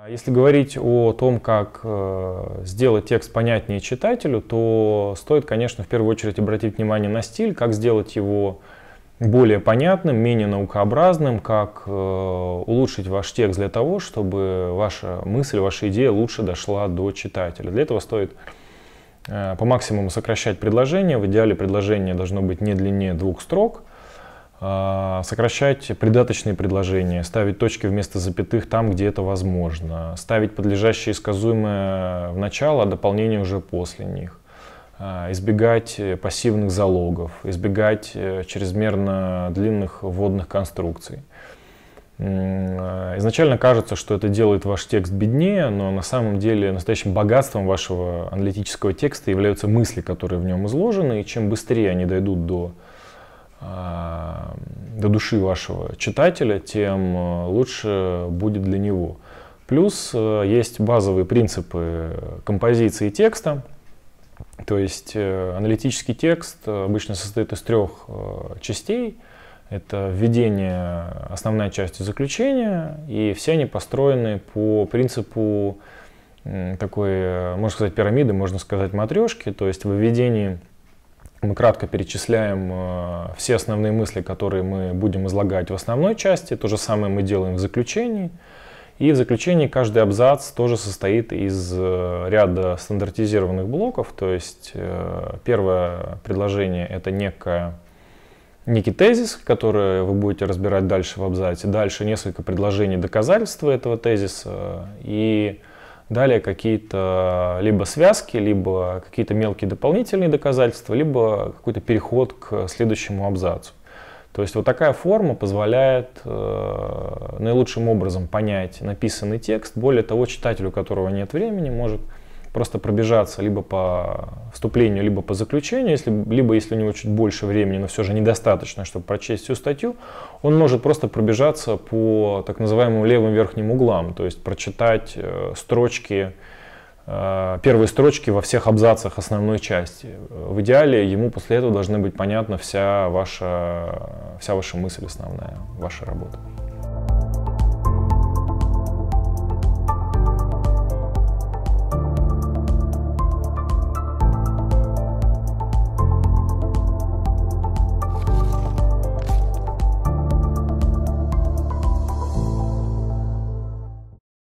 А если говорить о том, как э, сделать текст понятнее читателю, то стоит, конечно, в первую очередь обратить внимание на стиль, как сделать его более понятным, менее наукообразным, как э, улучшить ваш текст для того, чтобы ваша мысль, ваша идея лучше дошла до читателя. Для этого стоит э, по максимуму сокращать предложение. В идеале предложение должно быть не длиннее двух строк. А, сокращать придаточные предложения, ставить точки вместо запятых там, где это возможно, ставить подлежащие и сказуемое в начало, а дополнение уже после них, а, избегать э, пассивных залогов, избегать э, чрезмерно длинных вводных конструкций. А, изначально кажется, что это делает ваш текст беднее, но на самом деле настоящим богатством вашего аналитического текста являются мысли, которые в нем изложены, и чем быстрее они дойдут до Э, до души вашего читателя, тем э, лучше будет для него. Плюс э, есть базовые принципы композиции текста. То есть аналитический текст обычно состоит из трех частей. Это введение, основная часть и заключение, и все они построены по принципу такой, можно сказать, пирамиды, можно сказать, матрешки. То есть в введении мы кратко перечисляем э, все основные мысли, которые мы будем излагать в основной части. То же самое мы делаем в заключении. И в заключении каждый абзац тоже состоит из э, ряда стандартизированных блоков. То есть э, первое предложение — это некая некий тезис, который вы будете разбирать дальше в абзаце. Дальше несколько предложений доказательства этого тезиса. И далее какие-то э, либо связки, либо какие-то мелкие дополнительные доказательства, либо какой-то переход к следующему абзацу. То есть вот такая форма позволяет э, наилучшим образом понять написанный текст. Более того, читателю, у которого нет времени, может просто пробежаться либо по вступлению, либо по заключению, если, либо если у него чуть больше времени, но все же недостаточно, чтобы прочесть всю статью, он может просто пробежаться по так называемым левым верхним углам, то есть прочитать э, строчки, э, первые строчки во всех абзацах основной части. Э, в идеале ему после этого должны быть понятна вся ваша, вся ваша мысль основная, ваша работа.